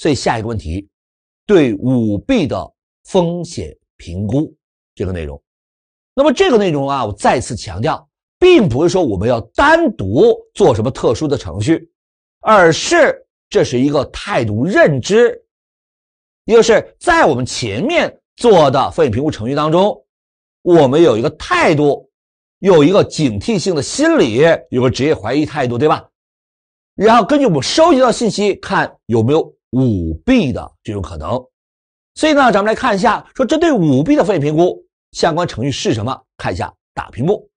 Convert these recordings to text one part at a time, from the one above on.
所以下一个问题，对舞弊的风险评估这个内容，那么这个内容啊，我再次强调，并不是说我们要单独做什么特殊的程序，而是这是一个态度认知，也就是在我们前面做的风险评估程序当中，我们有一个态度，有一个警惕性的心理，有个职业怀疑态度，对吧？然后根据我们收集到信息，看有没有。舞弊的这种可能，所以呢，咱们来看一下，说针对舞弊的风险评估相关程序是什么？看一下大屏幕。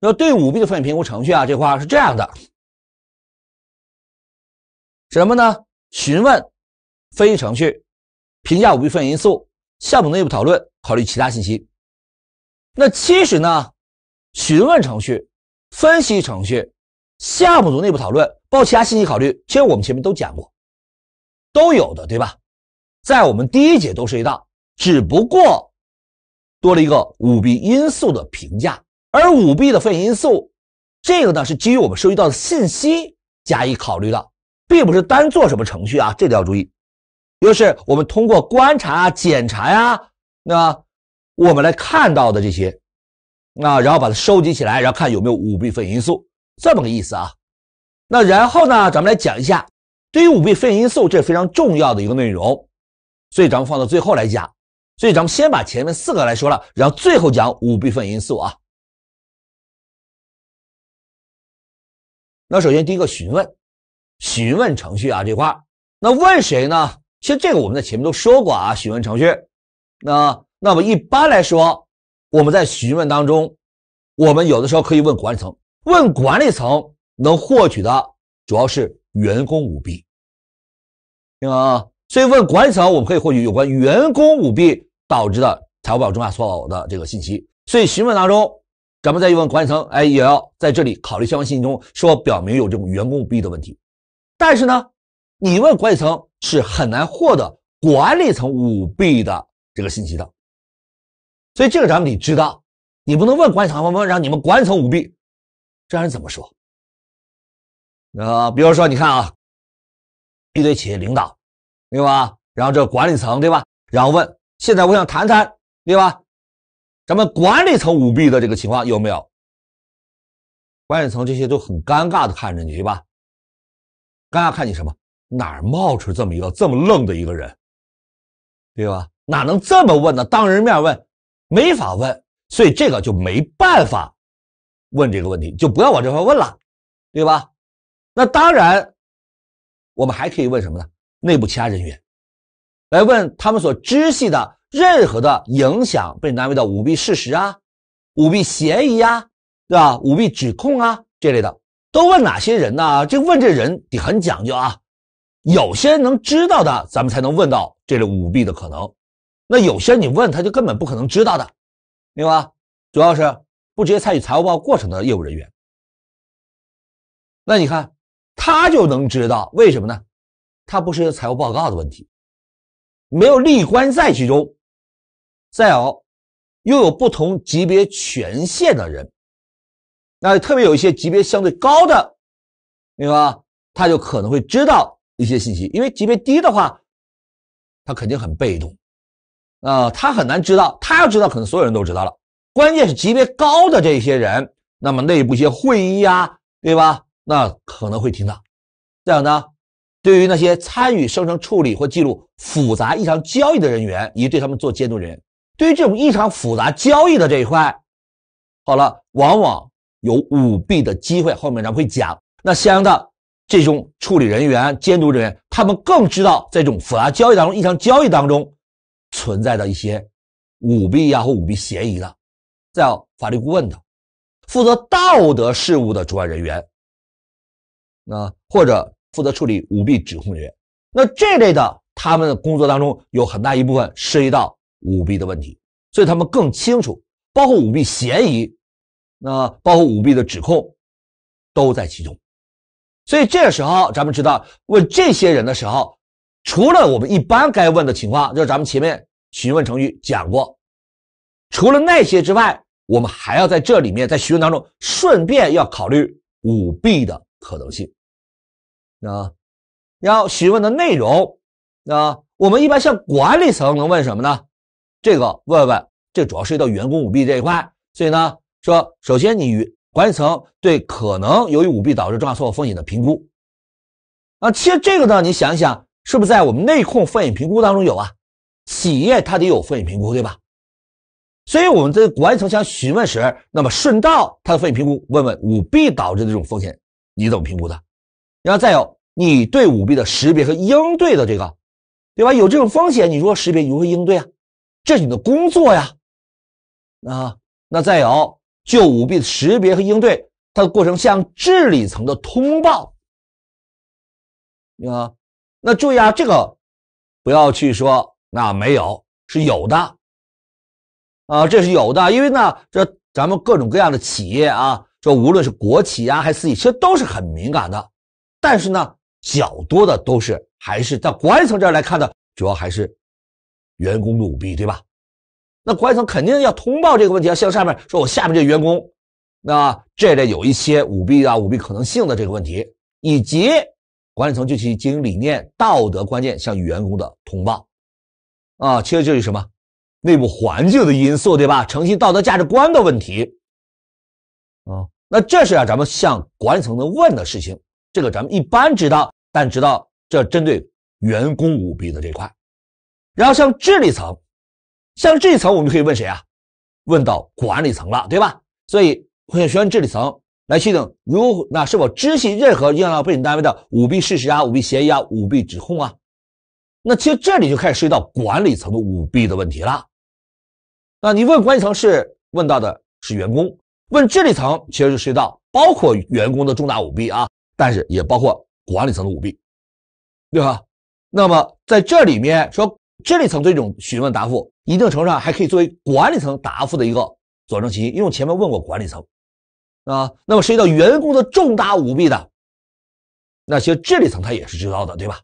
那对舞弊的风险评估程序啊，这块是这样的，什么呢？询问、分析程序、评价舞弊风险因素、项目内部讨论、考虑其他信息。那其实呢，询问程序、分析程序。项目组内部讨论，报其他信息考虑，其实我们前面都讲过，都有的，对吧？在我们第一节都涉及到，只不过多了一个舞弊因素的评价，而舞弊的分因素，这个呢是基于我们收集到的信息加以考虑的，并不是单做什么程序啊，这个要注意，就是我们通过观察啊、检查呀，那我们来看到的这些，啊，然后把它收集起来，然后看有没有舞弊分因素。这么个意思啊，那然后呢，咱们来讲一下对于五弊分因素，这是非常重要的一个内容，所以咱们放到最后来讲。所以咱们先把前面四个来说了，然后最后讲五弊分因素啊。那首先第一个询问，询问程序啊这块那问谁呢？其实这个我们在前面都说过啊，询问程序。那那么一般来说，我们在询问当中，我们有的时候可以问管理层。问管理层能获取的主要是员工舞弊，明白吗？所以问管理层，我们可以获取有关员工舞弊导致的财务报表中下错有的这个信息。所以询问当中，咱们再问管理层，哎，也要在这里考虑相关信息中说表明有这种员工舞弊的问题。但是呢，你问管理层是很难获得管理层舞弊的这个信息的。所以这个咱们得知道，你不能问管理层，问让你们管理层舞弊。这人怎么说？呃，比如说，你看啊，一堆企业领导，对吧？然后这管理层，对吧？然后问，现在我想谈谈，对吧？咱们管理层舞弊的这个情况有没有？管理层这些都很尴尬的看着你，对吧？尴尬看你什么？哪儿冒出这么一个这么愣的一个人，对吧？哪能这么问呢？当人面问，没法问，所以这个就没办法。问这个问题就不要往这块问了，对吧？那当然，我们还可以问什么呢？内部其他人员，来问他们所知悉的任何的影响被难为的舞弊事实啊、舞弊嫌疑啊，对吧？舞弊指控啊这类的，都问哪些人呢？这问这人得很讲究啊，有些能知道的，咱们才能问到这类舞弊的可能。那有些你问他就根本不可能知道的，明白？主要是。不直接参与财务报告过程的业务人员，那你看他就能知道为什么呢？他不是财务报告的问题，没有利益关在其中。再有，又有不同级别权限的人，那特别有一些级别相对高，的，明白吧？他就可能会知道一些信息，因为级别低的话，他肯定很被动，啊，他很难知道。他要知道，可能所有人都知道了。关键是级别高的这些人，那么内部一些会议呀，对吧？那可能会听到。这样呢，对于那些参与生成、处理或记录复杂异常交易的人员，以及对他们做监督人员，对于这种异常复杂交易的这一块，好了，往往有舞弊的机会。后面咱们会讲。那相应的这种处理人员、监督人员，他们更知道这种复杂交易当中、异常交易当中存在的一些舞弊呀或舞弊嫌疑的。叫法律顾问的，负责道德事务的主要人员，那或者负责处理舞弊指控人员，那这类的，他们的工作当中有很大一部分涉及到舞弊的问题，所以他们更清楚，包括舞弊嫌疑，那包括舞弊的指控，都在其中。所以这个时候，咱们知道问这些人的时候，除了我们一般该问的情况，就是咱们前面询问程序讲过。除了那些之外，我们还要在这里面在询问当中顺便要考虑舞弊的可能性。那然后询问的内容，那我们一般向管理层能问什么呢？这个问问，这主要涉及到员工舞弊这一块。所以呢，说首先你与管理层对可能由于舞弊导致重大错误风险的评估。啊，其实这个呢，你想想是不是在我们内控风险评估当中有啊？企业它得有风险评估，对吧？所以我们在管理层向询问时，那么顺道他的风险评估，问问舞弊导致的这种风险，你怎么评估的？然后再有，你对舞弊的识别和应对的这个，对吧？有这种风险，你说识别，你何应对啊，这是你的工作呀。啊，那再有，就舞弊识别和应对它的过程，向治理层的通报。啊，那注意啊，这个不要去说那没有，是有的。啊，这是有的，因为呢，这咱们各种各样的企业啊，这无论是国企呀，还是私企，其实都是很敏感的。但是呢，较多的都是还是在管理层这儿来看的，主要还是员工的舞弊，对吧？那管理层肯定要通报这个问题，要向上面说，我下面这员工，那这类有一些舞弊啊、舞弊可能性的这个问题，以及管理层具其经营理念、道德观念向员工的通报啊，其实这是什么？内部环境的因素，对吧？诚信道德价值观的问题，啊，那这是啊，咱们向管理层的问的事情。这个咱们一般知道，但知道这针对员工舞弊的这块。然后像治理层，像这一层，我们可以问谁啊？问到管理层了，对吧？所以可学选治理层来确定，如那是否知悉任何应响到被审单位的舞弊事实啊、舞弊嫌疑啊、舞弊指控啊？那其实这里就开始涉及到管理层的舞弊的问题了。那你问管理层是问到的是员工，问治理层其实就涉及到包括员工的重大舞弊啊，但是也包括管理层的舞弊，对吧？那么在这里面说治理层这种询问答复，一定程度上还可以作为管理层答复的一个佐证其一，因为我前面问过管理层啊，那么涉及到员工的重大舞弊的那些治理层他也是知道的，对吧？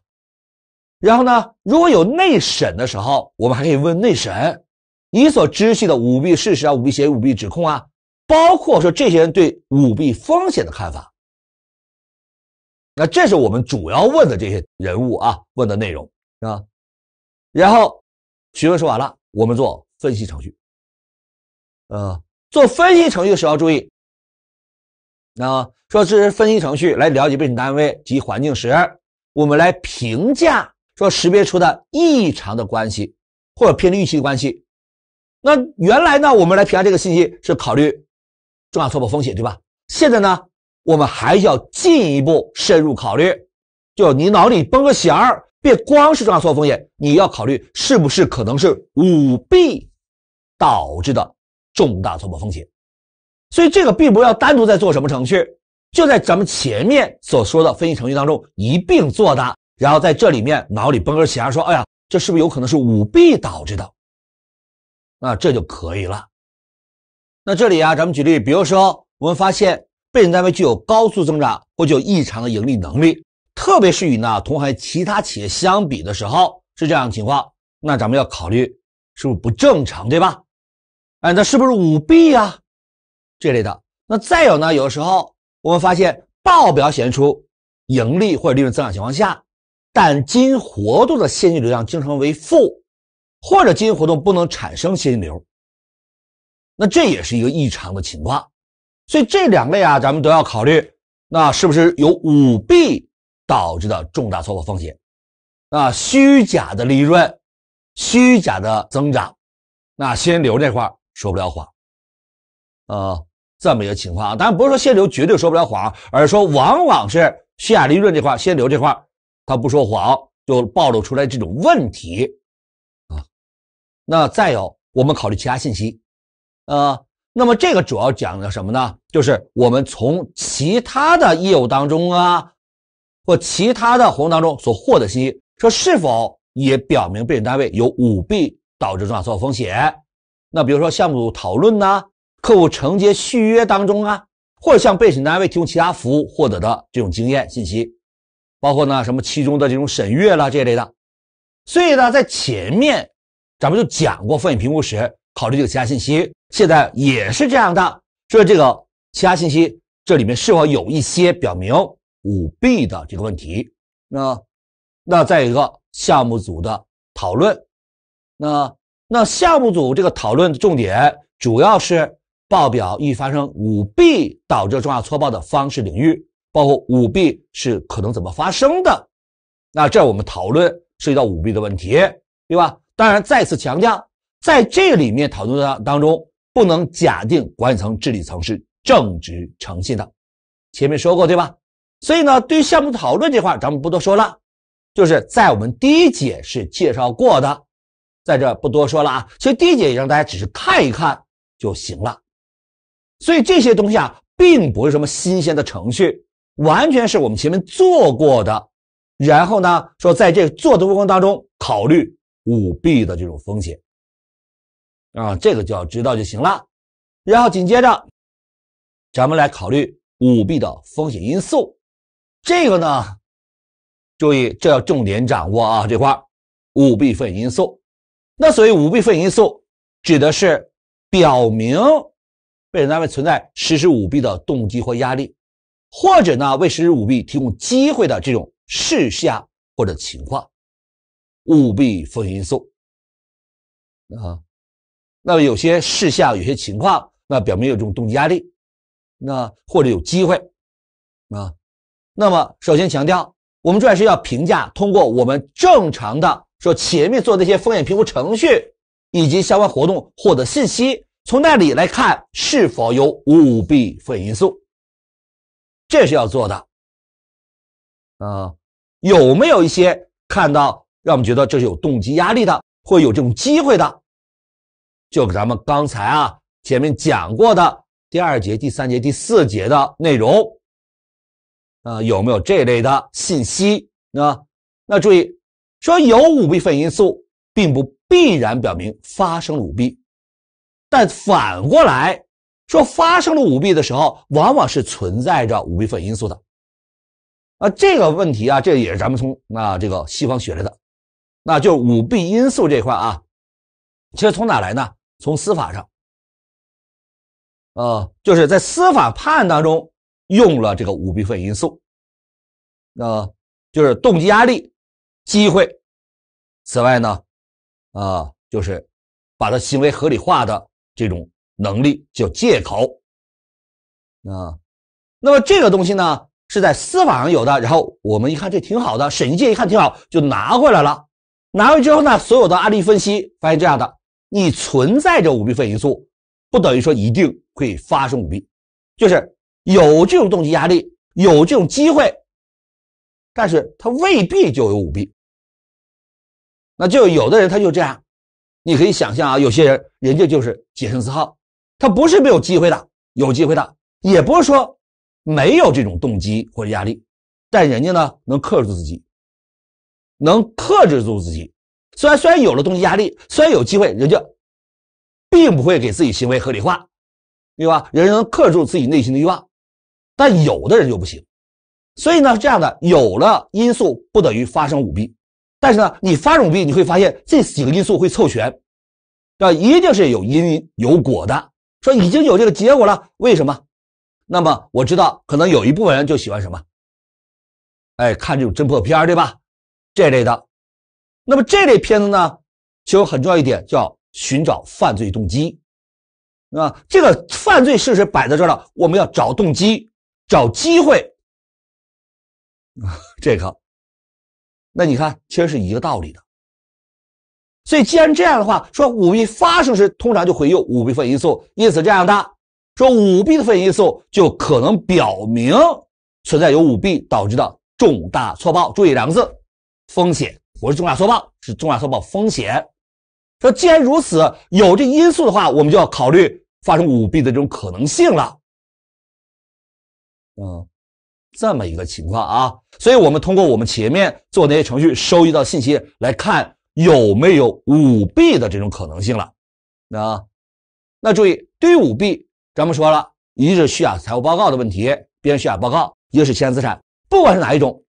然后呢，如果有内审的时候，我们还可以问内审。你所知悉的舞弊事实啊，舞弊行为、舞弊指控啊，包括说这些人对舞弊风险的看法，那这是我们主要问的这些人物啊，问的内容啊。然后询问说完了，我们做分析程序。呃，做分析程序的时候要注意，那说这是分析程序来了解被审单位及环境时，我们来评价说识别出的异常的关系或者偏离预期的关系。那原来呢，我们来评价这个信息是考虑重大错报风险，对吧？现在呢，我们还要进一步深入考虑，就你脑里绷个弦儿，别光是重大错报风险，你要考虑是不是可能是舞弊导致的重大错报风险。所以这个并不要单独在做什么程序，就在咱们前面所说的分析程序当中一并做的，然后在这里面脑里绷个弦儿，说，哎呀，这是不是有可能是舞弊导致的？那这就可以了。那这里啊，咱们举例，比如说我们发现被审单位具有高速增长或具有异常的盈利能力，特别是与呢同行其他企业相比的时候是这样的情况，那咱们要考虑是不是不正常，对吧？哎，那是不是舞弊啊这类的？那再有呢，有的时候我们发现报表显示出盈利或利润增长情况下，但经营活动的现金流量经常为负。或者经营活动不能产生现金流，那这也是一个异常的情况，所以这两类啊，咱们都要考虑，那是不是有舞弊导致的重大错误风险？啊，虚假的利润，虚假的增长，那现金流这块儿说不了谎，呃，这么一个情况啊。当然不是说限流绝对说不了谎，而是说往往是虚假利润这块、现金流这块，他不说谎就暴露出来这种问题。那再有，我们考虑其他信息，呃，那么这个主要讲的什么呢？就是我们从其他的业务当中啊，或其他的活动当中所获得信息，说是否也表明被审单位有舞弊导致重大错误风险？那比如说项目组讨论呢，客户承接续约当中啊，或者向被审单位提供其他服务获得的这种经验信息，包括呢什么其中的这种审阅啦这一类的，所以呢，在前面。咱们就讲过，风险评估时考虑这个其他信息，现在也是这样的，说这个其他信息这里面是否有一些表明舞弊的这个问题？那那再一个项目组的讨论，那那项目组这个讨论的重点主要是报表易发生舞弊导致重要错报的方式领域，包括舞弊是可能怎么发生的？那这我们讨论涉及到舞弊的问题，对吧？当然，再次强调，在这里面讨论的当中，不能假定管理层、治理层是正直诚信的。前面说过，对吧？所以呢，对于项目讨论这块，咱们不多说了。就是在我们第一节是介绍过的，在这不多说了啊。其实第一节也让大家只是看一看就行了。所以这些东西啊，并不是什么新鲜的程序，完全是我们前面做过的。然后呢，说在这做的过程当中考虑。舞弊的这种风险啊，这个就要知道就行了。然后紧接着，咱们来考虑舞弊的风险因素。这个呢，注意这要重点掌握啊这块舞弊风险因素。那所谓舞弊风险因素，指的是表明被人单位存在实施舞弊的动机或压力，或者呢为实施舞弊提供机会的这种事项或者情况。务必分因素啊，那么有些事项、有些情况，那表明有这种动机压力，那或者有机会啊。那么首先强调，我们主要是要评价通过我们正常的说前面做那些风险评估程序以及相关活动获得信息，从那里来看是否有务必风险因素，这是要做的啊。有没有一些看到？让我们觉得这是有动机压力的，会有这种机会的，就咱们刚才啊前面讲过的第二节、第三节、第四节的内容，啊有没有这类的信息？啊？那注意，说有舞弊分因素，并不必然表明发生舞弊，但反过来说，发生了舞弊的时候，往往是存在着舞弊分因素的。啊，这个问题啊，这也是咱们从啊这个西方学来的。那就舞弊因素这块啊，其实从哪来呢？从司法上，呃，就是在司法判案当中用了这个舞弊费因素，那就是动机压力、机会。此外呢，啊，就是把它行为合理化的这种能力叫借口。啊，那么这个东西呢是在司法上有的，然后我们一看这挺好的，审计界一看挺好，就拿回来了。拿回之后呢，所有的案例分析发现这样的，你存在着舞弊风因素，不等于说一定会发生舞弊，就是有这种动机压力，有这种机会，但是他未必就有舞弊。那就有的人他就这样，你可以想象啊，有些人人家就是洁身自好，他不是没有机会的，有机会的，也不是说没有这种动机或者压力，但人家呢能克制住自己。能克制住自己，虽然虽然有了东西压力，虽然有机会，人家并不会给自己行为合理化，对吧？人能克制住自己内心的欲望，但有的人就不行。所以呢，这样的有了因素不等于发生舞弊，但是呢，你发生舞弊，你会发现这几个因素会凑全，啊，一定是有因有果的。说已经有这个结果了，为什么？那么我知道，可能有一部分人就喜欢什么？哎，看这种侦破片，对吧？这类的，那么这类片子呢，其实很重要一点叫寻找犯罪动机，啊，这个犯罪事实摆在这了，我们要找动机，找机会，啊，这个，那你看其实是一个道理的，所以既然这样的话，说舞弊发生时通常就会有舞弊分因素，因此这样的说舞弊的分因素就可能表明存在有舞弊导致的重大错报，注意两个字。风险，不是重大错报，是重大错报风险。说既然如此，有这因素的话，我们就要考虑发生舞弊的这种可能性了。嗯，这么一个情况啊，所以我们通过我们前面做那些程序收集到信息来看，有没有舞弊的这种可能性了。那，那注意，对于舞弊，咱们说了，一个是虚假财务报告的问题，编虚假报告，一个是潜资产，不管是哪一种。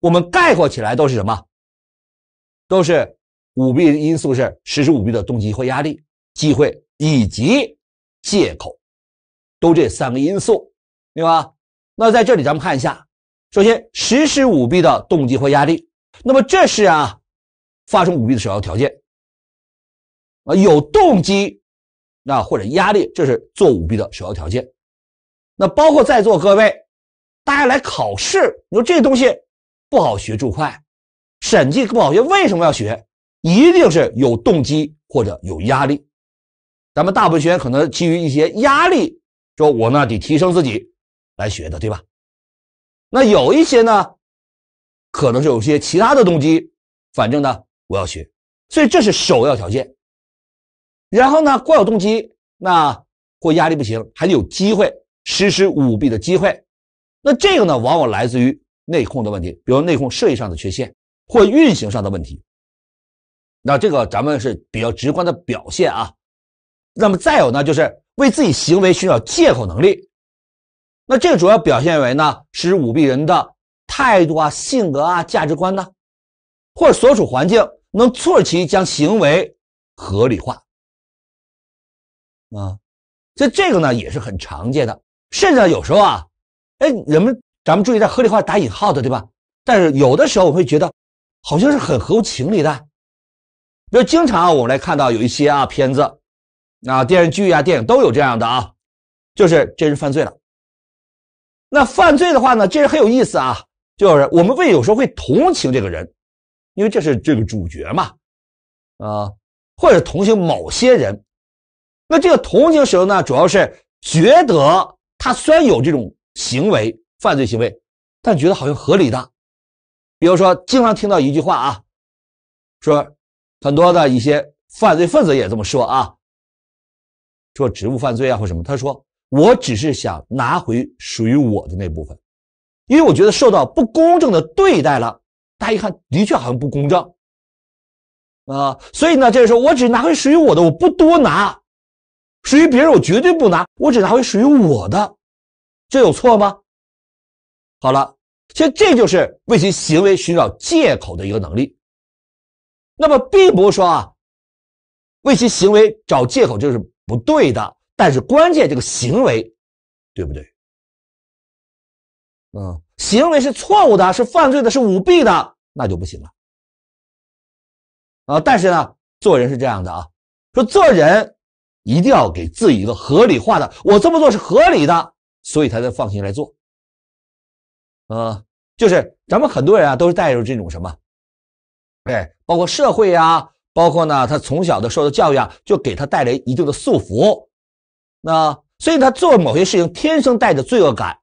我们概括起来都是什么？都是舞弊因素是实施舞弊的动机或压力、机会以及借口，都这三个因素，对吧？那在这里咱们看一下，首先实施舞弊的动机或压力，那么这是啊发生舞弊的首要条件啊，有动机那或者压力，这是做舞弊的首要条件。那包括在座各位，大家来考试，你说这东西。不好学注会，审计不好学，为什么要学？一定是有动机或者有压力。咱们大部分学员可能基于一些压力，说我呢得提升自己来学的，对吧？那有一些呢，可能是有些其他的动机。反正呢，我要学，所以这是首要条件。然后呢，光有动机，那或压力不行，还得有机会实施舞弊的机会。那这个呢，往往来自于。内控的问题，比如内控设计上的缺陷或运行上的问题，那这个咱们是比较直观的表现啊。那么再有呢，就是为自己行为寻找借口能力。那这个主要表现为呢，是舞弊人的态度啊、性格啊、价值观呢，或者所处环境能促使其将行为合理化。啊，这这个呢也是很常见的，甚至有时候啊，哎人们。咱们注意，在合理化打引号的，对吧？但是有的时候我会觉得，好像是很合乎情理的。比如，经常啊，我们来看到有一些啊片子啊电视剧啊电影都有这样的啊，就是这人犯罪了。那犯罪的话呢，这人很有意思啊，就是我们会有时候会同情这个人，因为这是这个主角嘛，啊，或者同情某些人。那这个同情时候呢，主要是觉得他虽然有这种行为。犯罪行为，但觉得好像合理的，比如说经常听到一句话啊，说很多的一些犯罪分子也这么说啊，说职务犯罪啊或什么，他说：“我只是想拿回属于我的那部分，因为我觉得受到不公正的对待了。”大家一看，的确好像不公正啊，所以呢，这个时候我只拿回属于我的，我不多拿，属于别人我绝对不拿，我只拿回属于我的，这有错吗？好了，其实这就是为其行为寻找借口的一个能力。那么，并不是说啊，为其行为找借口就是不对的。但是，关键这个行为，对不对？嗯，行为是错误的，是犯罪的，是舞弊的，那就不行了。啊，但是呢，做人是这样的啊，说做人一定要给自己一个合理化的，我这么做是合理的，所以他才放心来做。呃，就是咱们很多人啊，都是带着这种什么，哎，包括社会呀，包括呢，他从小的受的教育啊，就给他带来一定的束缚。那所以他做某些事情，天生带着罪恶感，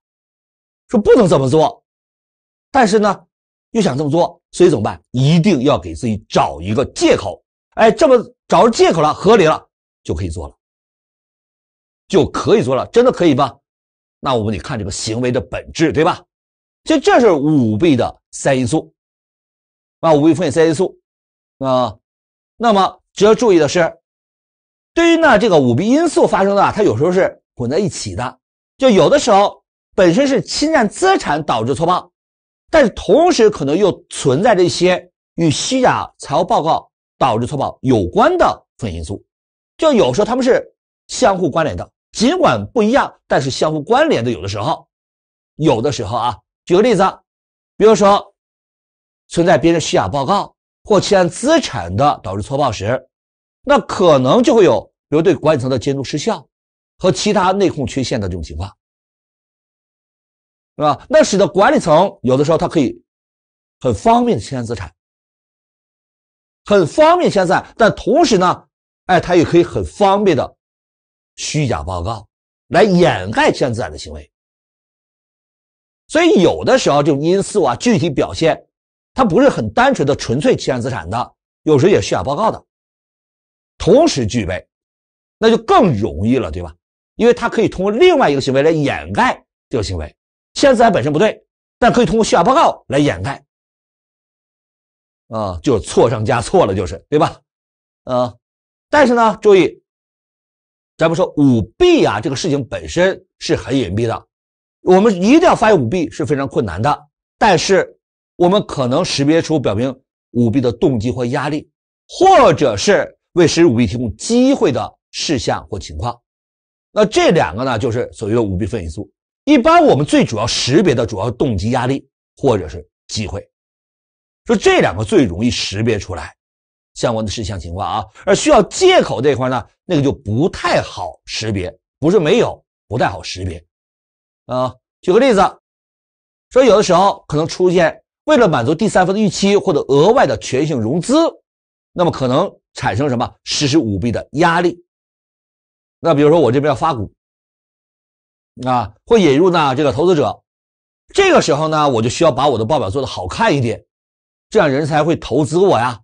说不能这么做，但是呢，又想这么做，所以怎么办？一定要给自己找一个借口，哎，这么找着借口了，合理了，就可以做了，就可以做了，真的可以吗？那我们得看这个行为的本质，对吧？这这是舞弊的三因素啊，舞弊风险三因素啊。那么，值要注意的是，对于呢这个舞弊因素发生的它有时候是混在一起的。就有的时候本身是侵占资产导致错报，但是同时可能又存在着一些与虚假财务报告导致错报有关的风险因素。就有时候他们是相互关联的，尽管不一样，但是相互关联的。有的时候，有的时候啊。举个例子，比如说存在别人虚假报告或欠资产的导致错报时，那可能就会有比如对管理层的监督失效和其他内控缺陷的这种情况，是吧？那使得管理层有的时候他可以很方便的签占资产，很方便签占，但同时呢，哎，他也可以很方便的虚假报告来掩盖欠资产的行为。所以有的时候这种因素啊，具体表现，它不是很单纯的纯粹期占资产的，有时候也需要报告的，同时具备，那就更容易了，对吧？因为它可以通过另外一个行为来掩盖这个行为，侵占资产本身不对，但可以通过虚假报告来掩盖，啊，就错上加错了，就是对吧？啊，但是呢，注意，咱们说舞弊啊，这个事情本身是很隐蔽的。我们一定要发现舞弊是非常困难的，但是我们可能识别出表明舞弊的动机或压力，或者是为实施舞弊提供机会的事项或情况。那这两个呢，就是所谓的舞弊分因素。一般我们最主要识别的主要动机、压力，或者是机会，说这两个最容易识别出来相关的事项情况啊。而需要借口这块呢，那个就不太好识别，不是没有，不太好识别。啊，举个例子，说有的时候可能出现，为了满足第三方的预期或者额外的权益性融资，那么可能产生什么实施舞弊的压力？那比如说我这边要发股，啊，会引入呢这个投资者，这个时候呢，我就需要把我的报表做的好看一点，这样人才会投资我呀。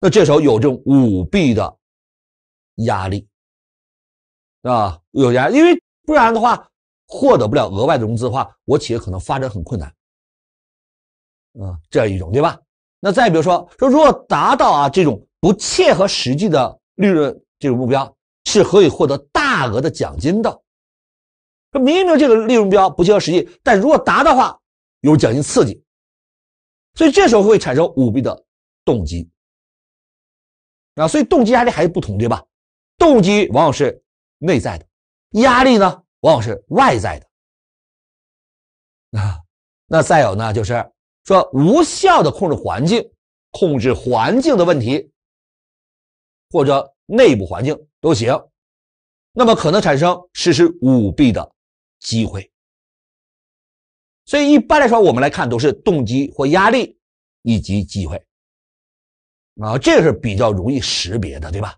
那这时候有这种舞弊的压力，啊，有压，力，因为不然的话。获得不了额外的融资的话，我企业可能发展很困难，嗯，这样一种对吧？那再比如说，说如果达到啊这种不切合实际的利润这种目标，是可以获得大额的奖金的。说明明这个利润标不切合实际，但如果达的话有奖金刺激，所以这时候会产生舞弊的动机。啊，所以动机压力还是不同对吧？动机往往是内在的，压力呢？往往是外在的，啊，那再有呢，就是说无效的控制环境，控制环境的问题，或者内部环境都行，那么可能产生实施舞弊的机会。所以一般来说，我们来看都是动机或压力以及机会，啊，这是比较容易识别的，对吧？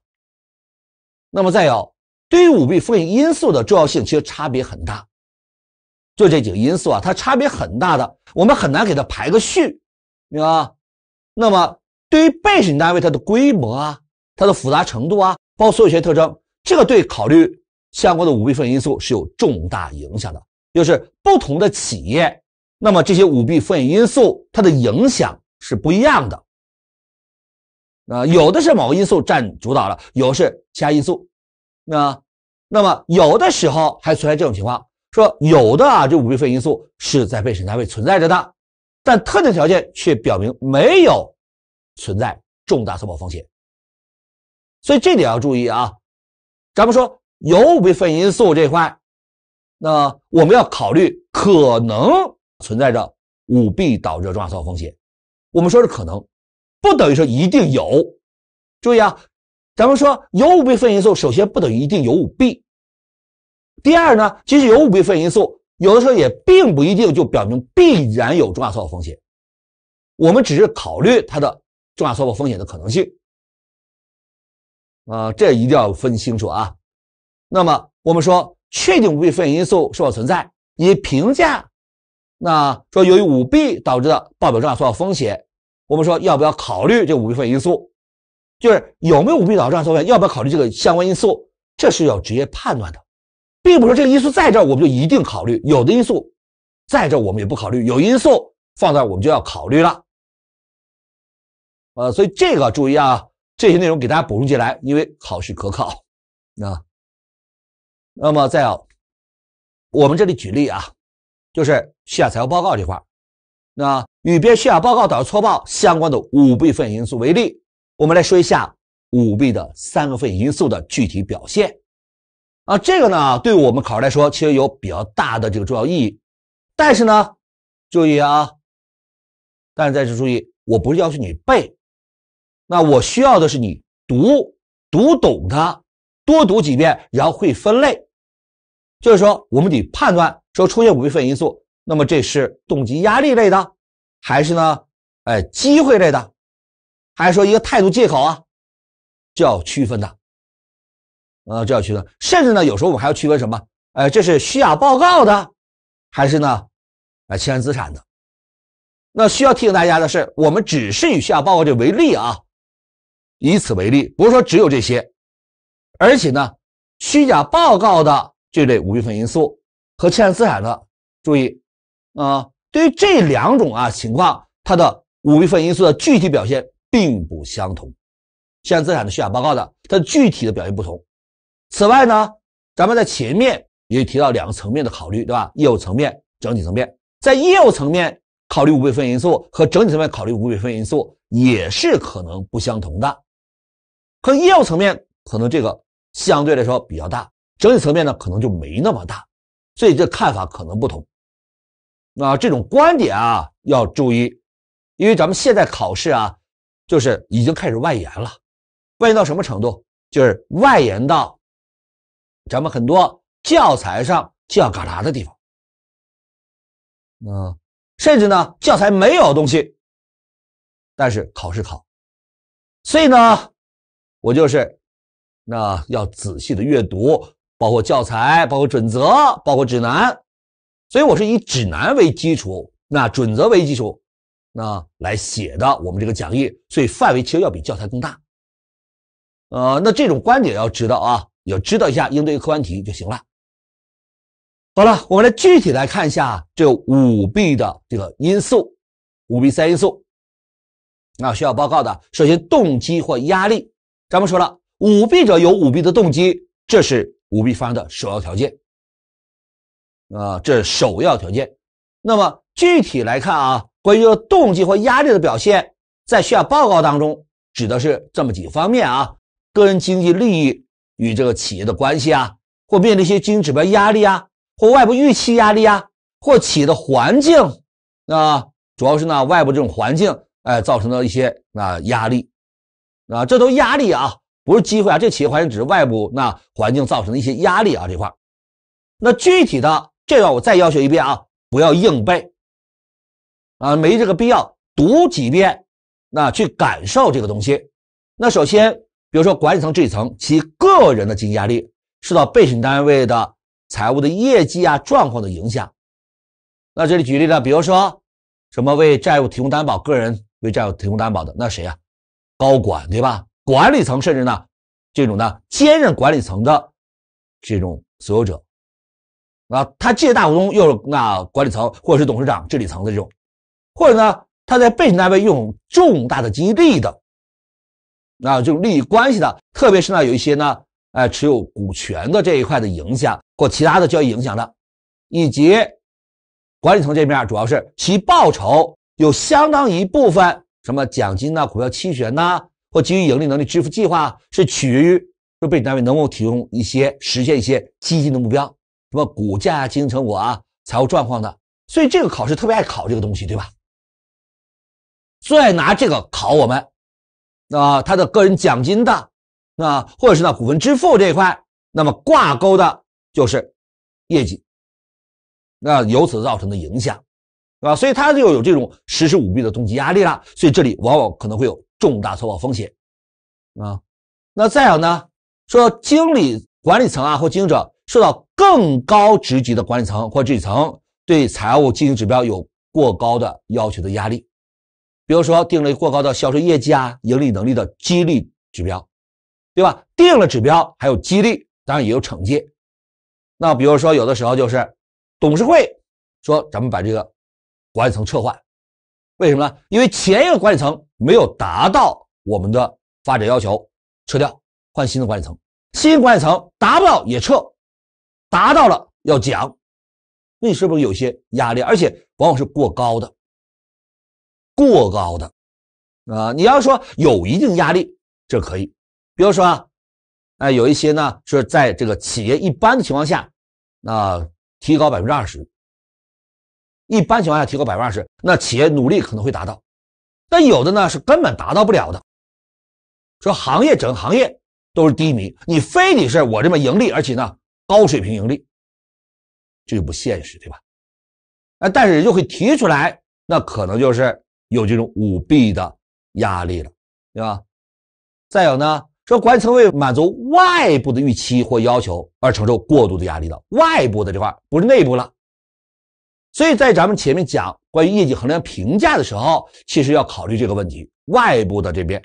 那么再有。对于舞弊风险因素的重要性，其实差别很大。就这几个因素啊，它差别很大的，我们很难给它排个序，明白吗？那么，对于被审单位它的规模啊、它的复杂程度啊，包括所有些特征，这个对考虑相关的舞弊风险因素是有重大影响的。就是不同的企业，那么这些舞弊风险因素它的影响是不一样的。啊，有的是某个因素占主导了，有是其他因素。那，那么有的时候还存在这种情况，说有的啊，这舞弊费因素是在被审单位存在着的，但特定条件却表明没有存在重大错报风险。所以这点要注意啊。咱们说舞弊风险因素这块，那我们要考虑可能存在着舞弊导致重大错报风险。我们说是可能，不等于说一定有。注意啊。咱们说有五弊分因素，首先不等于一定有五弊。第二呢，即使有五弊分因素，有的时候也并不一定就表明必然有重大错报风险。我们只是考虑它的重大错报风险的可能性。啊，这一定要分清楚啊。那么我们说确定五弊分因素是否存在，以评价那说由于舞弊导致的报表重大错报风险，我们说要不要考虑这五弊分因素？就是有没有舞弊导致这错位，要不要考虑这个相关因素，这是要职业判断的，并不说这个因素在这儿我们就一定考虑，有的因素在这儿我们也不考虑，有因素放在我们就要考虑了。呃，所以这个注意啊，这些内容给大家补充进来，因为考试可考啊。那么再有，我们这里举例啊，就是虚假财务报告这块，那与别虚假报告导致错报相关的舞弊风险因素为例。我们来说一下舞弊的三个分因素的具体表现啊，这个呢，对我们考试来说其实有比较大的这个重要意义。但是呢，注意啊，但是在这注意，我不是要求你背，那我需要的是你读，读懂它，多读几遍，然后会分类，就是说我们得判断说出现舞弊分因素，那么这是动机压力类的，还是呢，哎，机会类的。还是说一个态度借口啊，就要区分的，呃，就要区分。甚至呢，有时候我们还要区分什么？哎，这是虚假报告的，还是呢，呃，欠债资产的？那需要提醒大家的是，我们只是以虚假报告这为例啊，以此为例，不是说只有这些。而且呢，虚假报告的这类五部分因素和欠资产的，注意，啊，对于这两种啊情况，它的五部分因素的具体表现。并不相同，像资产的虚假报告的，它具体的表现不同。此外呢，咱们在前面也提到两个层面的考虑，对吧？业务层面、整体层面，在业务层面考虑五倍分因素和整体层面考虑五倍分因素也是可能不相同的。可业务层面可能这个相对来说比较大，整体层面呢可能就没那么大，所以这看法可能不同。那这种观点啊要注意，因为咱们现在考试啊。就是已经开始外延了，外延到什么程度？就是外延到咱们很多教材上教旮达的地方，嗯，甚至呢，教材没有东西，但是考试考，所以呢，我就是那要仔细的阅读，包括教材，包括准则，包括指南，所以我是以指南为基础，那准则为基础。那来写的我们这个讲义，所以范围其实要比教材更大，呃，那这种观点要知道啊，要知道一下应对客观题就行了。好了，我们来具体来看一下这五弊的这个因素，五弊三因素，那需要报告的，首先动机或压力，咱们说了，舞弊者有舞弊的动机，这是舞弊发生的首要条件，啊，这首要条件，那么具体来看啊。关于这个动机或压力的表现，在需要报告当中指的是这么几方面啊，个人经济利益与这个企业的关系啊，或面临一些经营指标压力啊，或外部预期压力啊，或企业的环境，那主要是呢外部这种环境哎造成的一些那压力啊，这都压力啊，不是机会啊，这企业环境只是外部那环境造成的一些压力啊这块，那具体的这段我再要求一遍啊，不要硬背。啊，没这个必要读几遍，那去感受这个东西。那首先，比如说管理层这一层，其个人的经济压力受到被审单位的财务的业绩啊、状况的影响。那这里举例呢，比如说什么为债务提供担保，个人为债务提供担保的，那谁呀？高管对吧？管理层甚至呢，这种呢兼任管理层的这种所有者，啊，他既是大股东，又是那管理层或者是董事长、治理层的这种。或者呢，他在被审单位拥有重大的经济利益的，啊，这种利益关系的，特别是呢，有一些呢，哎，持有股权的这一块的影响或其他的交易影响的，以及管理层这面，主要是其报酬有相当一部分，什么奖金呐、股票期权呐，或基于盈利能力支付计划，是取决于说被单位能否提供一些实现一些基金的目标，什么股价经营成果啊，财务状况的，所以这个考试特别爱考这个东西，对吧？再拿这个考我们，啊，他的个人奖金的，啊，或者是呢股份支付这一块，那么挂钩的就是业绩，那由此造成的影响，啊，所以他就有这种实施舞弊的动机压力了，所以这里往往可能会有重大错报风险，啊，那再有呢，说经理、管理层啊或经营者受到更高职级的管理层或理层对财务经营指标有过高的要求的压力。比如说定了过高的销售业绩啊、盈利能力的激励指标，对吧？定了指标还有激励，当然也有惩戒。那比如说有的时候就是董事会说咱们把这个管理层撤换，为什么呢？因为前一个管理层没有达到我们的发展要求，撤掉换新的管理层。新管理层达不到也撤，达到了要奖，那你是不是有些压力？而且往往是过高的。过高的啊，你要说有一定压力，这可以，比如说啊，有一些呢是在这个企业一般的情况下，那提高百分之二十，一般情况下提高百分之二十，那企业努力可能会达到，但有的呢是根本达到不了的，说行业整个行业都是低迷，你非得是我这边盈利，而且呢高水平盈利，这就不现实，对吧？啊，但是人就会提出来，那可能就是。有这种舞弊的压力了，对吧？再有呢，说管理层为满足外部的预期或要求而承受过度的压力了，外部的这块不是内部了。所以在咱们前面讲关于业绩衡量评价的时候，其实要考虑这个问题，外部的这边，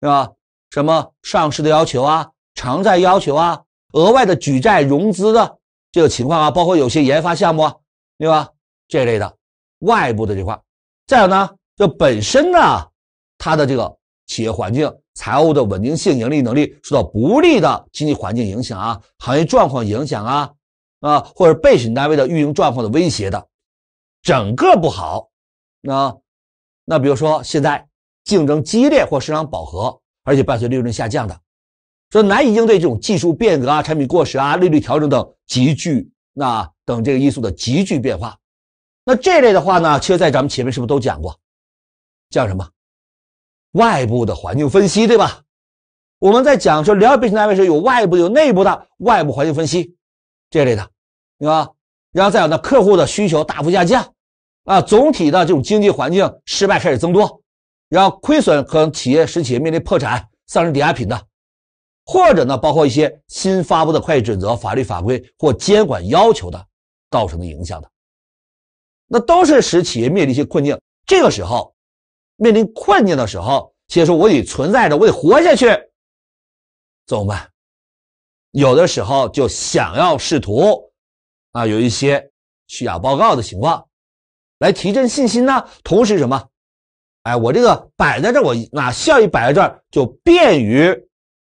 对吧？什么上市的要求啊，偿债要求啊，额外的举债融资的这个情况啊，包括有些研发项目，对吧？这类的外部的这块，再有呢。就本身呢，它的这个企业环境、财务的稳定性、盈利能力受到不利的经济环境影响啊、行业状况影响啊啊，或者被审单位的运营状况的威胁的，整个不好。那那比如说现在竞争激烈或市场饱和，而且伴随利润下降的，说难以应对这种技术变革啊、产品过时啊、利率调整等急剧那等这个因素的急剧变化。那这类的话呢，其实，在咱们前面是不是都讲过？叫什么？外部的环境分析，对吧？我们在讲说两百性单位是有外部有内部的外部环境分析这类的，对吧？然后再有呢，客户的需求大幅下降，啊，总体的这种经济环境失败开始增多，然后亏损可能企业使企业面临破产、丧失抵押品的，或者呢，包括一些新发布的会计准则、法律法规或监管要求的造成的影响的，那都是使企业面临一些困境。这个时候。面临困境的时候，其实我得存在着，我得活下去，怎么办？有的时候就想要试图啊，有一些虚假报告的情况，来提振信心呢。同时什么？哎，我这个摆在这，我那效益摆在这，就便于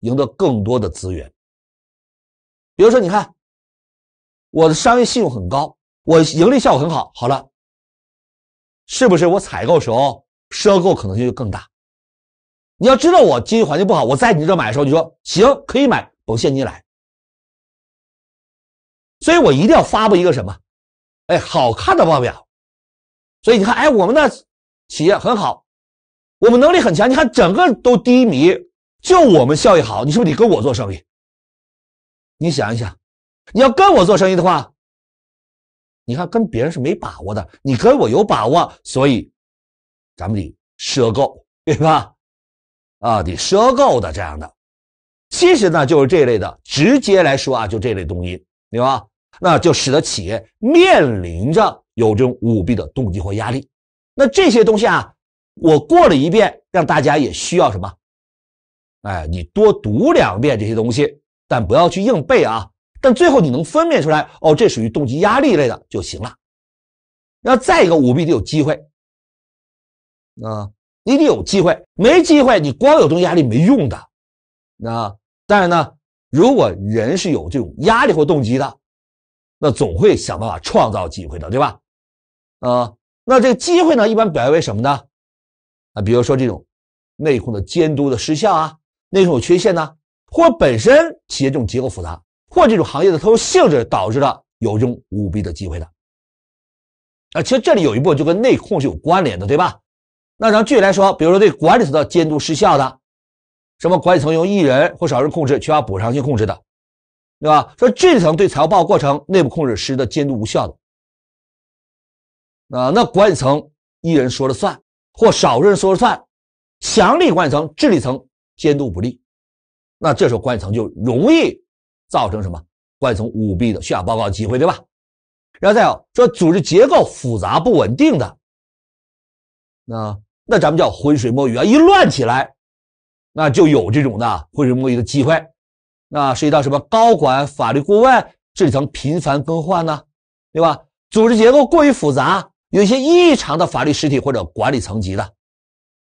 赢得更多的资源。比如说，你看，我的商业信用很高，我盈利效果很好。好了，是不是我采购时候？赊购可能性就更大。你要知道，我经济环境不好，我在你这买的时候，你说行可以买，我现金来。所以我一定要发布一个什么？哎，好看的报表。所以你看，哎，我们的企业很好，我们能力很强。你看整个都低迷，就我们效益好，你是不是得跟我做生意？你想一想，你要跟我做生意的话，你看跟别人是没把握的，你跟我有把握，所以。咱们得赊购，对吧？啊，得赊购的这样的，其实呢就是这类的。直接来说啊，就这类东西，对吧？那就使得企业面临着有这种舞弊的动机或压力。那这些东西啊，我过了一遍，让大家也需要什么？哎，你多读两遍这些东西，但不要去硬背啊。但最后你能分辨出来，哦，这属于动机压力类的就行了。那再一个，舞弊得有机会。啊，你得有机会，没机会，你光有这种压力没用的。那当然呢，如果人是有这种压力或动机的，那总会想办法创造机会的，对吧？啊，那这个机会呢，一般表现为什么呢？啊，比如说这种内控的监督的失效啊，内控有缺陷呢，或本身企业这种结构复杂，或这种行业的特殊性质导致的有这种舞弊的机会的。啊，其实这里有一部分就跟内控是有关联的，对吧？那咱具体来说，比如说对管理层的监督失效的，什么管理层由一人或少数人控制缺乏补偿性控制的，对吧？说治理层对财务报告过程内部控制实施的监督无效的，啊，那管理层一人说了算或少数人说了算，强力管理层治理层监督不力，那这时候管理层就容易造成什么？管理层舞弊的虚假报告机会，对吧？然后再有说组织结构复杂不稳定的，那。那咱们叫浑水摸鱼啊！一乱起来，那就有这种的浑水摸鱼的机会。那涉及到什么高管、法律顾问、这层频繁更换呢？对吧？组织结构过于复杂，有一些异常的法律实体或者管理层级的。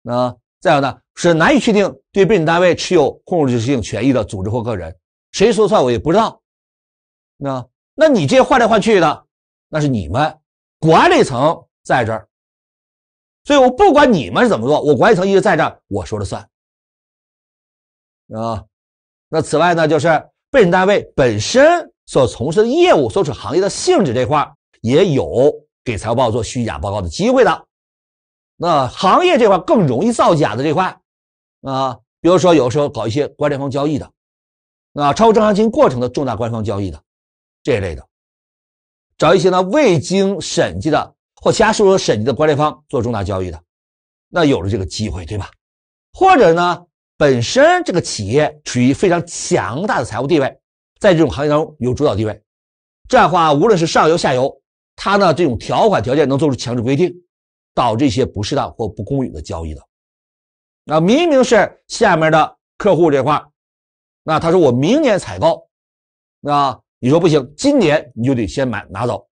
那再有呢，是难以确定对被审单位持有控制性权益的组织或个人，谁说算我也不知道。那那你这换来换去的，那是你们管理层在这儿。所以，我不管你们是怎么做，我管理层一直在这，我说了算。啊，那此外呢，就是被审单位本身所从事的业务所处行业的性质这块，也有给财务报告做虚假报告的机会的。那行业这块更容易造假的这块，啊，比如说有时候搞一些关联方交易的，啊，超过正常经营过程的重大关联方交易的这一类的，找一些呢未经审计的。或其他收入审计的关联方做重大交易的，那有了这个机会，对吧？或者呢，本身这个企业处于非常强大的财务地位，在这种行业当中有主导地位，这样的话，无论是上游下游，他呢这种条款条件能做出强制规定，导致一些不适当或不公允的交易的，那明明是下面的客户这块，那他说我明年采购，那你说不行，今年你就得先买拿走。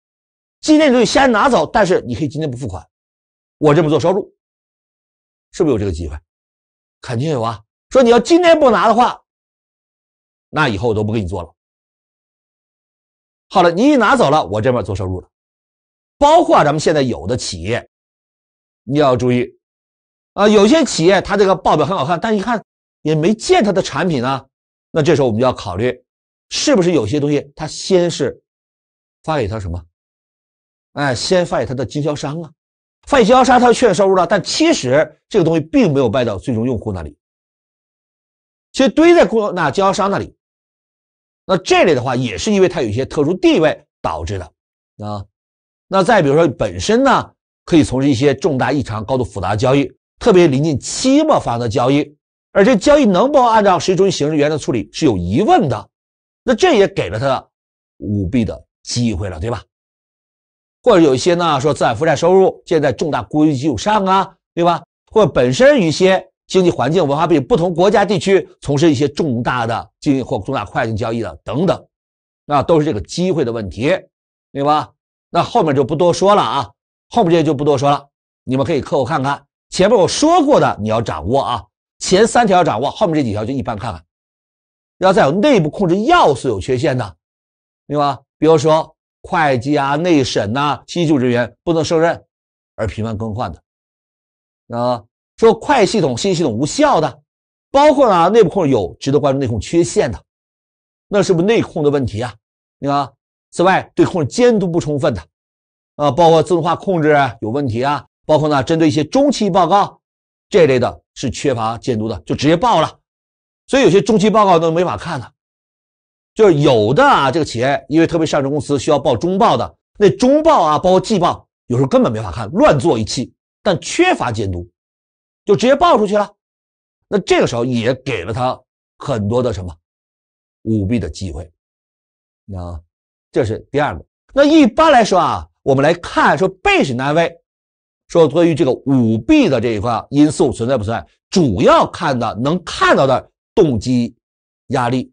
今天你就先拿走，但是你可以今天不付款，我这么做收入，是不是有这个机会？肯定有啊。说你要今天不拿的话，那以后我都不给你做了。好了，你一拿走了，我这边做收入了。包括咱们现在有的企业，你要注意啊，有些企业它这个报表很好看，但一看也没见他的产品呢。那这时候我们就要考虑，是不是有些东西他先是发给他什么？哎，先发现他的经销商啊，发现经销商他确认收入了，但其实这个东西并没有卖到最终用户那里，其实堆在过那经销商那里。那这类的话也是因为他有一些特殊地位导致的，啊，那再比如说本身呢，可以从事一些重大异常、高度复杂交易，特别临近期末发生的交易，而这交易能否按照税中心形式原则处理是有疑问的，那这也给了他舞弊的机会了，对吧？或者有一些呢，说资产负债收入建在重大国际基础上啊，对吧？或者本身一些经济环境、文化背景不同国家地区从事一些重大的经营或重大跨境交易的等等，那都是这个机会的问题，对吧？那后面就不多说了啊，后面这些就不多说了，你们可以课后看看前面我说过的你要掌握啊，前三条要掌握，后面这几条就一般看看。要再有内部控制要素有缺陷的，对吧？比如说。会计啊、内审呐、技术人员不能胜任，而频繁更换的，啊，说快系统、信息系统无效的，包括呢内部控制有值得关注内控缺陷的，那是不是内控的问题啊？你看，此外对控制监督不充分的，啊，包括自动化控制有问题啊，包括呢针对一些中期报告这类的是缺乏监督的，就直接报了，所以有些中期报告都没法看了。就是有的啊，这个企业因为特别上市公司需要报中报的那中报啊，包括季报，有时候根本没法看，乱做一气，但缺乏监督，就直接报出去了。那这个时候也给了他很多的什么舞弊的机会啊，这是第二个。那一般来说啊，我们来看说被审单位说关于这个舞弊的这一块因素存在不存在，主要看的能看到的动机、压力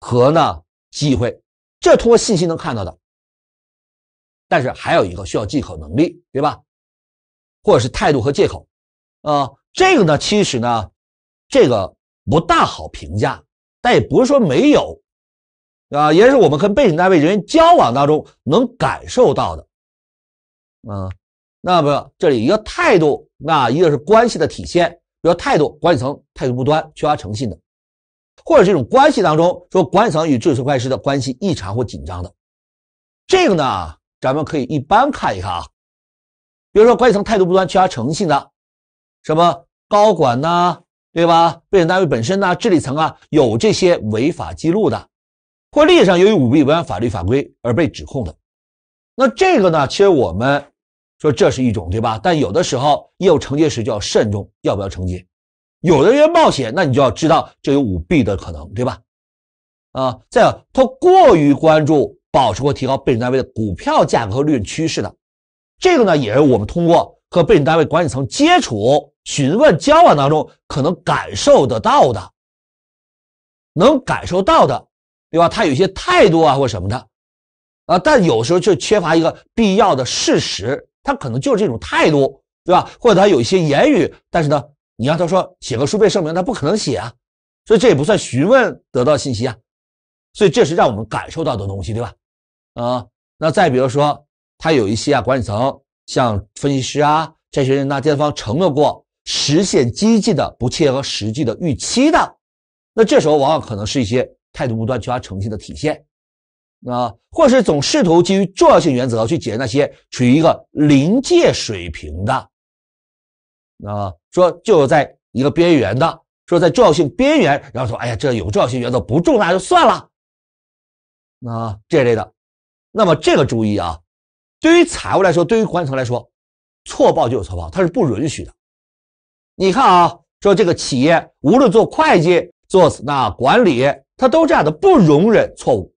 和呢。机会，这通过信息能看到的，但是还有一个需要忌口能力，对吧？或者是态度和借口，啊，这个呢，其实呢，这个不大好评价，但也不是说没有，啊，也是我们跟背景单位人员交往当中能感受到的，嗯，那么这里一个态度，那一个是关系的体现，比如态度，管理层态度不端，缺乏诚信的。或者这种关系当中，说管理层与注册会计师的关系异常或紧张的，这个呢，咱们可以一般看一看啊。比如说管理层态度不端、缺乏诚信的，什么高管呐，对吧？被审单位本身呐，治理层啊，有这些违法记录的，或历史上由于舞弊违反法律法规而被指控的，那这个呢，其实我们说这是一种，对吧？但有的时候业务承接时就要慎重，要不要承接？有的人冒险，那你就要知道，这有舞弊的可能，对吧？啊，再有他过于关注保持或提高被审单位的股票价格和利润趋势的，这个呢，也是我们通过和被审单位管理层接触、询问、交往当中可能感受得到的，能感受到的，对吧？他有一些态度啊，或什么的，啊，但有时候就缺乏一个必要的事实，他可能就是这种态度，对吧？或者他有一些言语，但是呢？你让他说写个书面声明，他不可能写啊，所以这也不算询问得到信息啊，所以这是让我们感受到的东西，对吧？啊，那再比如说，他有一些啊管理层，像分析师啊这些，那第三方承诺过实现积极的、不切合实际的预期的，那这时候往往可能是一些态度不端、缺乏诚信的体现，啊，或是总试图基于重要性原则去解那些处于一个临界水平的。那说就在一个边缘的，说在重要性边缘，然后说，哎呀，这有重要性原则不重那就算了，那这类的，那么这个注意啊，对于财务来说，对于管理层来说，错报就有错报，它是不允许的。你看啊，说这个企业无论做会计做那管理，他都这样的，不容忍错误，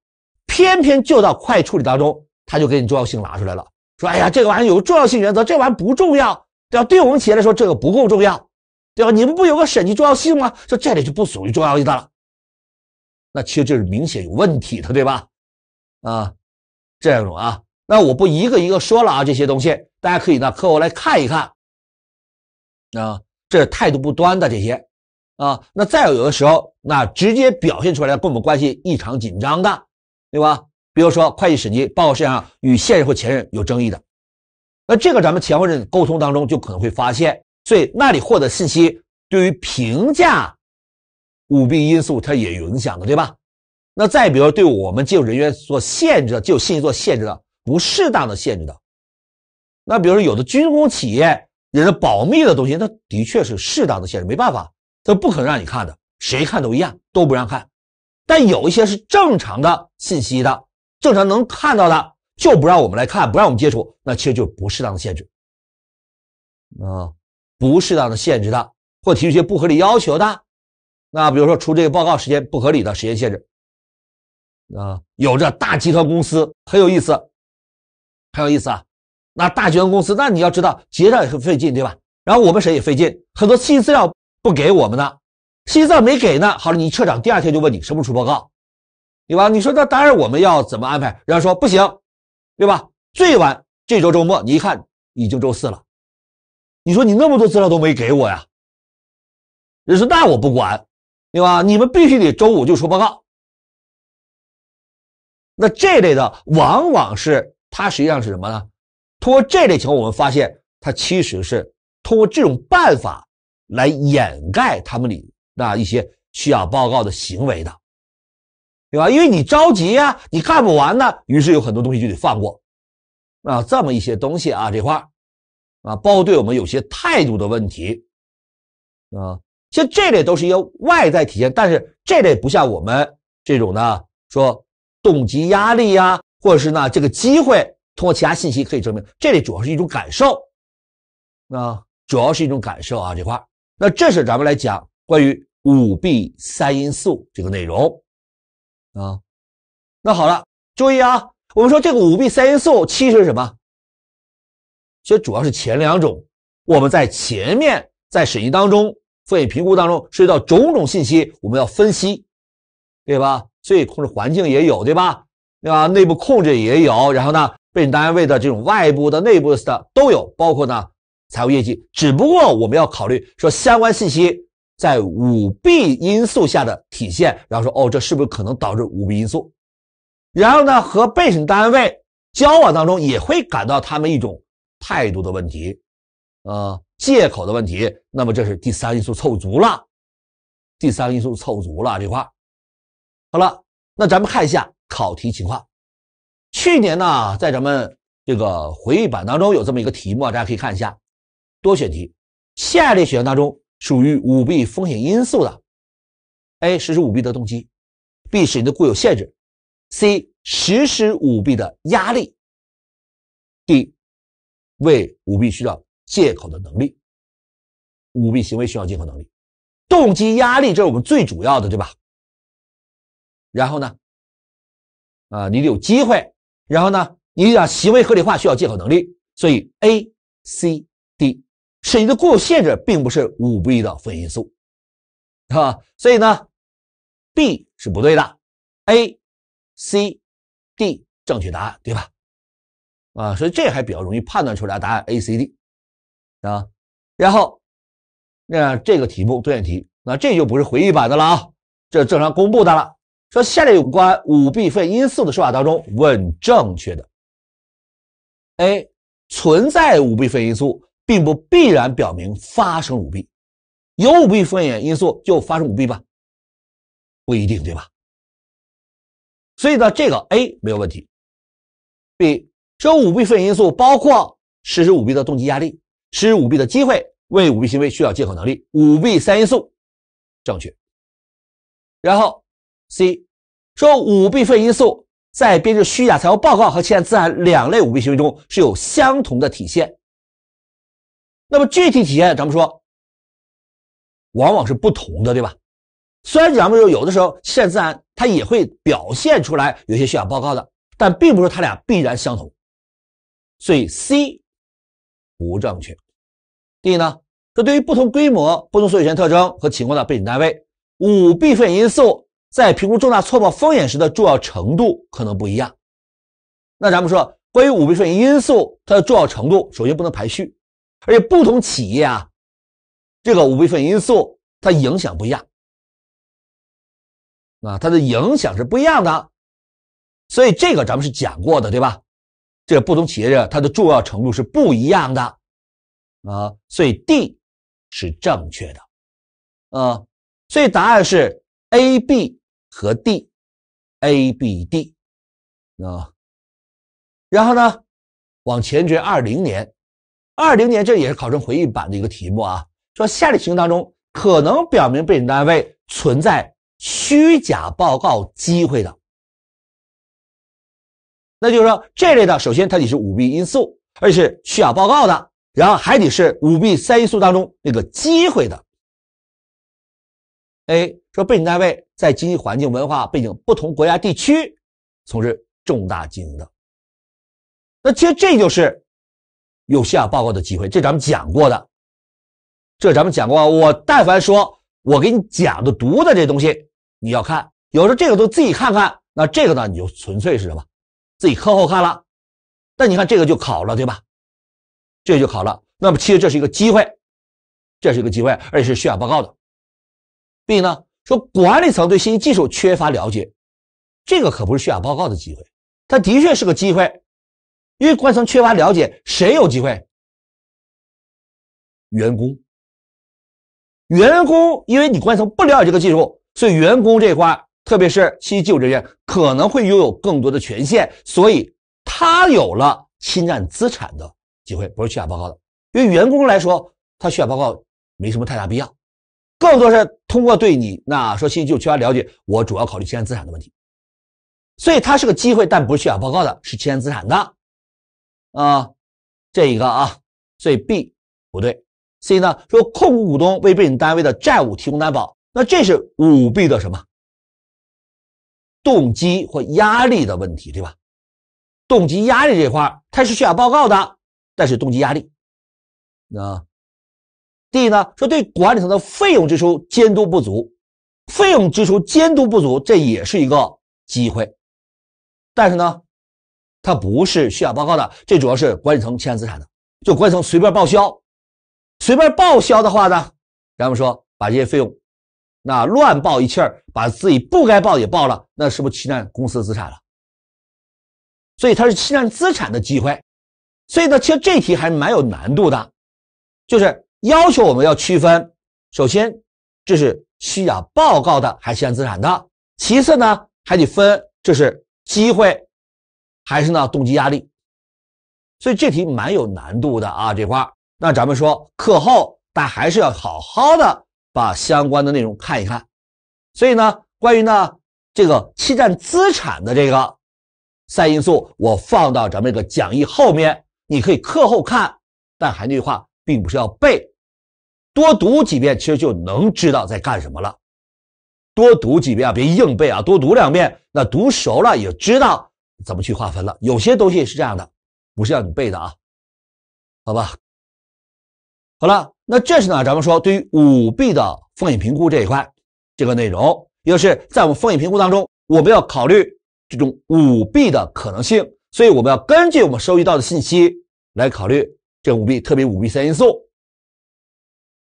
偏偏就到快处理当中，他就给你重要性拿出来了，说，哎呀，这个玩意有重要性原则，这玩意不重要。对吧？对我们企业来说，这个不够重要，对吧？你们不有个审计重要性吗？说这里就不属于重要的了，那其实这是明显有问题的，对吧？啊，这样一种啊，那我不一个一个说了啊，这些东西大家可以呢课后来看一看啊，这是态度不端的这些啊，那再有的时候那直接表现出来跟我们关系异常紧张的，对吧？比如说会计审计报告事项与现任或前任有争议的。那这个咱们前后人沟通当中就可能会发现，所以那里获得信息对于评价舞弊因素它也有影响的，对吧？那再比如对我们技术人员做限制的，就信息做限制的，不适当的限制的。那比如说有的军工企业有的保密的东西，它的确是适当的限制，没办法，它不可能让你看的，谁看都一样都不让看。但有一些是正常的信息的，正常能看到的。就不让我们来看，不让我们接触，那其实就不适当的限制啊，不适当的限制的，或提出一些不合理要求的，那比如说出这个报告时间不合理的时间限制啊，有着大集团公司很有意思，很有意思啊，那大集团公司，那你要知道结账也很费劲，对吧？然后我们谁也费劲，很多信息资料不给我们的，资料没给呢，好了，你撤场第二天就问你什么时候出报告，对吧？你说那当然我们要怎么安排？人家说不行。对吧？最晚这周周末，你一看已经周四了，你说你那么多资料都没给我呀？人说那我不管，对吧？你们必须得周五就出报告。那这类的往往是它实际上是什么呢？通过这类情况，我们发现它其实是通过这种办法来掩盖他们里那一些需要报告的行为的。对吧？因为你着急呀，你干不完呢，于是有很多东西就得放过啊，这么一些东西啊，这块儿啊，包括对我们有些态度的问题啊，像这类都是一个外在体现，但是这类不像我们这种呢，说动机压力呀，或者是呢这个机会，通过其他信息可以证明，这类主要是一种感受啊，主要是一种感受啊，这块儿，那这是咱们来讲关于五 B 三因素这个内容。啊，那好了，注意啊，我们说这个五 B 三因素七是什么？其实主要是前两种。我们在前面在审计当中，风险评估当中涉及到种种信息，我们要分析，对吧？所以控制环境也有，对吧？对吧？内部控制也有，然后呢，被审单位的这种外部的、内部的都有，包括呢财务业绩。只不过我们要考虑说相关信息。在舞弊因素下的体现，然后说哦，这是不是可能导致舞弊因素？然后呢，和被审单位交往当中也会感到他们一种态度的问题，呃，借口的问题。那么这是第三因素凑足了，第三个因素凑足了这块。好了，那咱们看一下考题情况。去年呢，在咱们这个回忆版当中有这么一个题目啊，大家可以看一下，多选题，下列选项当中。属于舞弊风险因素的：A 实施舞弊的动机，B 是你的固有限制，C 实施舞弊的压力，D 为舞弊需要借口的能力。舞弊行为需要借口能力，动机、压力这是我们最主要的，对吧？然后呢，啊，你得有机会，然后呢，你想行为合理化需要借口能力，所以 A、C、D。审业的固有性质并不是舞弊的分因素，啊，所以呢，B 是不对的，A、C、D 正确答案对吧？啊，所以这还比较容易判断出来答案 A、C、D 啊。然后那这个题目多选题，那这就不是回忆版的了啊，这正常公布的了。说下列有关舞弊分因素的说法当中，问正确的。A 存在舞弊分因素。并不必然表明发生舞弊，有舞弊风险因素就发生舞弊吧？不一定，对吧？所以呢，这个 A 没有问题。B 说舞弊风险因素包括实施舞弊的动机压力、实施舞弊的机会、为舞弊行为需要借口能力，舞弊三因素正确。然后 C 说舞弊费因素在编制虚假财务报告和欠资产两类舞弊行为中是有相同的体现。那么具体体现，咱们说，往往是不同的，对吧？虽然咱们说有的时候，现在它也会表现出来有些虚假报告的，但并不是它俩必然相同，所以 C 不正确。D 呢？说对于不同规模、不同所有权特征和情况的背景单位，五弊风因素在评估重大错报风险时的重要程度可能不一样。那咱们说，关于五弊风因素它的重要程度，首先不能排序。而且不同企业啊，这个五部分因素它影响不一样，啊，它的影响是不一样的，所以这个咱们是讲过的，对吧？这不同企业的它的重要程度是不一样的，啊，所以 D 是正确的，啊，所以答案是 A、B 和 D，A、B、D 啊，然后呢，往前追二零年。二零年，这也是考生回忆版的一个题目啊。说下列情形当中，可能表明被审计单位存在虚假报告机会的，那就是说这类的，首先它得是舞弊因素，而且是虚假报告的，然后还得是舞弊三因素当中那个机会的。A 说被审单位在经济环境、文化背景不同国家地区从事重大经营的，那其实这就是。有下报告的机会，这咱们讲过的，这咱们讲过我但凡说我给你讲的、读的这东西，你要看。有时候这个都自己看看，那这个呢，你就纯粹是什么自己课后看了。那你看这个就考了，对吧？这就考了。那么其实这是一个机会，这是一个机会，而且是需要报告的。B 呢说管理层对信息技术缺乏了解，这个可不是需要报告的机会，它的确是个机会。因为管理层缺乏了解，谁有机会？员工。员工，因为你管理层不了解这个技术，所以员工这块，特别是信息技术人员，可能会拥有更多的权限，所以他有了侵占资产的机会，不是虚假报告的。因为员工来说，他虚假报告没什么太大必要，更多是通过对你那说信息技术人了解，我主要考虑侵占资产的问题，所以它是个机会，但不是虚假报告的，是侵占资产的。啊，这一个啊，所以 B 不对。C 呢说控股股东为被审单位的债务提供担保，那这是舞弊的什么动机或压力的问题，对吧？动机压力这块它是需要报告的，但是动机压力。那 D 呢说对管理层的费用支出监督不足，费用支出监督不足这也是一个机会，但是呢？它不是虚假报告的，这主要是管理层侵占资产的。就管理层随便报销，随便报销的话呢，然后说把这些费用，那乱报一气儿，把自己不该报也报了，那是不是侵占公司资产了？所以它是侵占资产的机会。所以呢，其实这题还蛮有难度的，就是要求我们要区分，首先这是虚假报告的还是侵占资产的，其次呢还得分这是机会。还是呢，动机压力，所以这题蛮有难度的啊这块。那咱们说课后大家还是要好好的把相关的内容看一看。所以呢，关于呢这个侵占资产的这个三因素，我放到咱们这个讲义后面，你可以课后看。但还那句话，并不是要背，多读几遍，其实就能知道在干什么了。多读几遍啊，别硬背啊，多读两遍，那读熟了也知道。怎么去划分了？有些东西是这样的，不是让你背的啊，好吧？好了，那这是呢？咱们说对于舞弊的风险评估这一块，这个内容，也就是在我们风险评估当中，我们要考虑这种舞弊的可能性，所以我们要根据我们收集到的信息来考虑这舞弊，特别舞弊三因素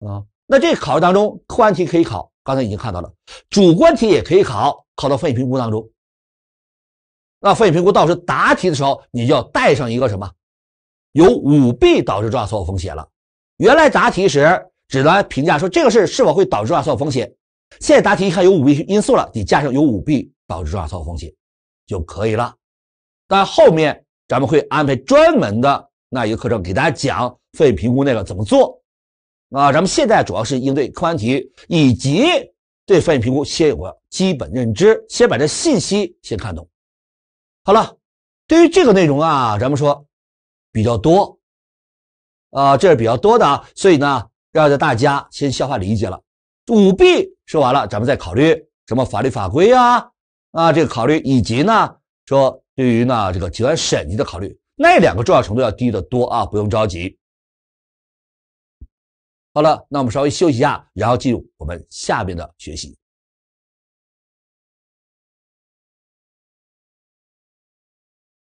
啊。那这考试当中，客观题可以考，刚才已经看到了，主观题也可以考，考到风险评估当中。那风险评估，到时答题的时候，你就要带上一个什么，有舞弊导致重大错误风险了。原来答题时只来评价说这个事是否会导致重大错误风险，现在答题一看有舞弊因素了，你加上有舞弊导致重大错误风险就可以了。但后面咱们会安排专门的那一个课程给大家讲风险评估那个怎么做。啊，咱们现在主要是应对客观题，以及对风险评估先有个基本认知，先把这信息先看懂。好了，对于这个内容啊，咱们说比较多，啊，这是比较多的，所以呢，要让大家先消化理解了。舞弊说完了，咱们再考虑什么法律法规啊，啊，这个考虑以及呢，说对于呢这个集团审计的考虑，那两个重要程度要低得多啊，不用着急。好了，那我们稍微休息一下，然后进入我们下边的学习。